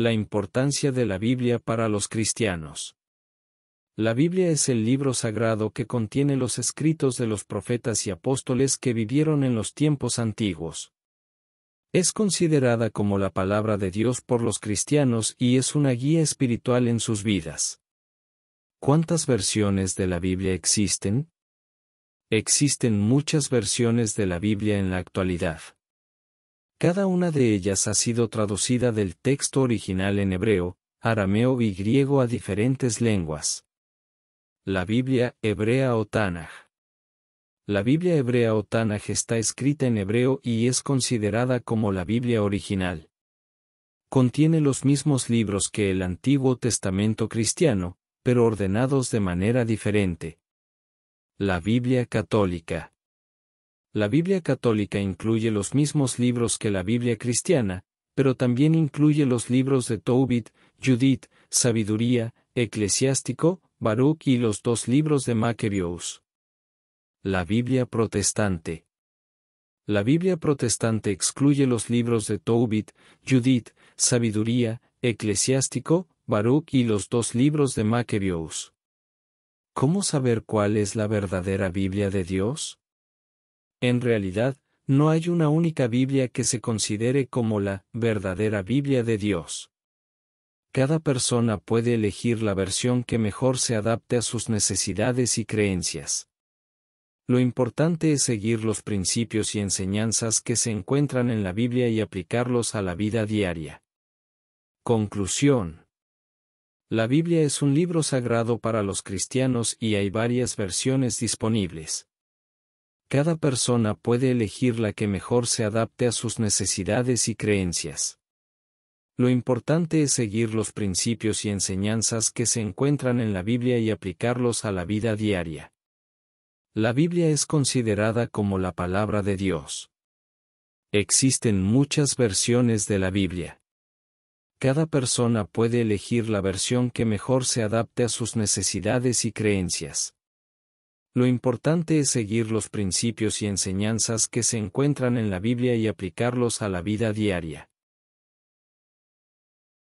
La importancia de la Biblia para los cristianos. La Biblia es el libro sagrado que contiene los escritos de los profetas y apóstoles que vivieron en los tiempos antiguos. Es considerada como la palabra de Dios por los cristianos y es una guía espiritual en sus vidas. ¿Cuántas versiones de la Biblia existen? Existen muchas versiones de la Biblia en la actualidad. Cada una de ellas ha sido traducida del texto original en hebreo, arameo y griego a diferentes lenguas. La Biblia hebrea o Tanaj. La Biblia hebrea o Tanaj está escrita en hebreo y es considerada como la Biblia original. Contiene los mismos libros que el Antiguo Testamento cristiano, pero ordenados de manera diferente. La Biblia católica. La Biblia católica incluye los mismos libros que la Biblia cristiana, pero también incluye los libros de Tobit, Judith, Sabiduría, Eclesiástico, Baruch y los dos libros de Maccabeus. La Biblia protestante. La Biblia protestante excluye los libros de Tobit, Judith, Sabiduría, Eclesiástico, Baruch y los dos libros de Maccabeus. ¿Cómo saber cuál es la verdadera Biblia de Dios? En realidad, no hay una única Biblia que se considere como la verdadera Biblia de Dios. Cada persona puede elegir la versión que mejor se adapte a sus necesidades y creencias. Lo importante es seguir los principios y enseñanzas que se encuentran en la Biblia y aplicarlos a la vida diaria. Conclusión. La Biblia es un libro sagrado para los cristianos y hay varias versiones disponibles. Cada persona puede elegir la que mejor se adapte a sus necesidades y creencias. Lo importante es seguir los principios y enseñanzas que se encuentran en la Biblia y aplicarlos a la vida diaria. La Biblia es considerada como la palabra de Dios. Existen muchas versiones de la Biblia. Cada persona puede elegir la versión que mejor se adapte a sus necesidades y creencias. Lo importante es seguir los principios y enseñanzas que se encuentran en la Biblia y aplicarlos a la vida diaria.